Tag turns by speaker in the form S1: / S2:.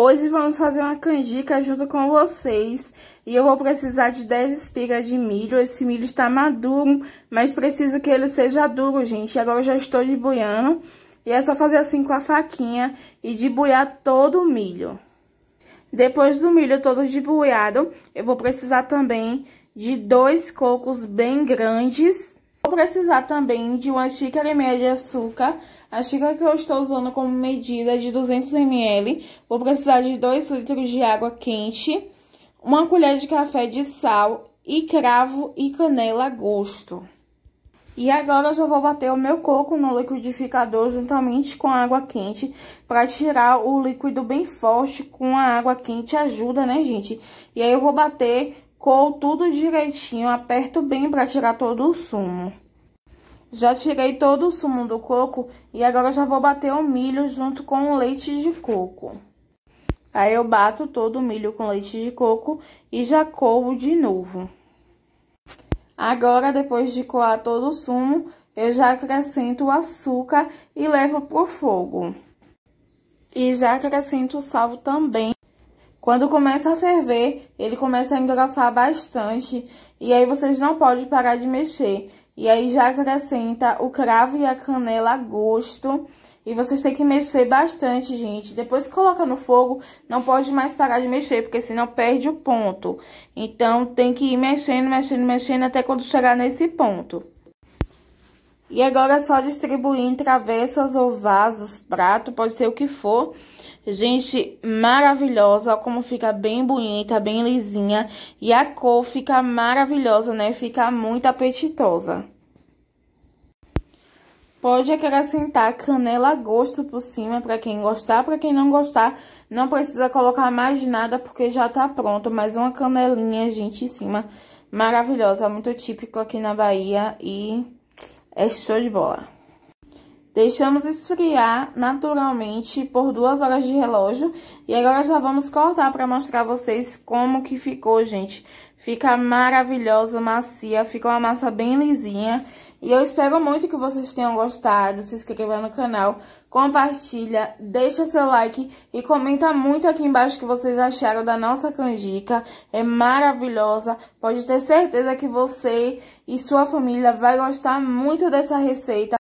S1: Hoje vamos fazer uma canjica junto com vocês e eu vou precisar de 10 espigas de milho. Esse milho está maduro, mas preciso que ele seja duro, gente. Agora eu já estou debuiando e é só fazer assim com a faquinha e debuiar todo o milho. Depois do milho todo debuiado, eu vou precisar também de dois cocos bem grandes Vou precisar também de uma xícara e meia de açúcar. A xícara que eu estou usando como medida é de 200 ml. Vou precisar de 2 litros de água quente, uma colher de café de sal e cravo e canela a gosto. E agora eu já vou bater o meu coco no liquidificador juntamente com a água quente para tirar o líquido bem forte com a água quente ajuda, né, gente? E aí eu vou bater Coo tudo direitinho, aperto bem para tirar todo o sumo. Já tirei todo o sumo do coco e agora já vou bater o milho junto com o leite de coco. Aí eu bato todo o milho com leite de coco e já coo de novo. Agora, depois de coar todo o sumo, eu já acrescento o açúcar e levo pro fogo. E já acrescento o sal também quando começa a ferver, ele começa a engrossar bastante e aí vocês não podem parar de mexer. E aí já acrescenta o cravo e a canela a gosto. E vocês têm que mexer bastante, gente. Depois que coloca no fogo, não pode mais parar de mexer, porque senão perde o ponto. Então, tem que ir mexendo, mexendo, mexendo, até quando chegar nesse ponto. E agora é só distribuir em travessas ou vasos, prato, pode ser o que for. Gente, maravilhosa, ó, como fica bem bonita, bem lisinha. E a cor fica maravilhosa, né? Fica muito apetitosa. Pode acrescentar canela a gosto por cima, para quem gostar. para quem não gostar, não precisa colocar mais nada, porque já tá pronto. Mais uma canelinha, gente, em cima. Maravilhosa, muito típico aqui na Bahia e é show de bola. Deixamos esfriar naturalmente por duas horas de relógio. E agora já vamos cortar para mostrar a vocês como que ficou, gente. Fica maravilhosa, macia, fica uma massa bem lisinha. E eu espero muito que vocês tenham gostado, se inscreva no canal, compartilha, deixa seu like e comenta muito aqui embaixo o que vocês acharam da nossa canjica. É maravilhosa, pode ter certeza que você e sua família vai gostar muito dessa receita.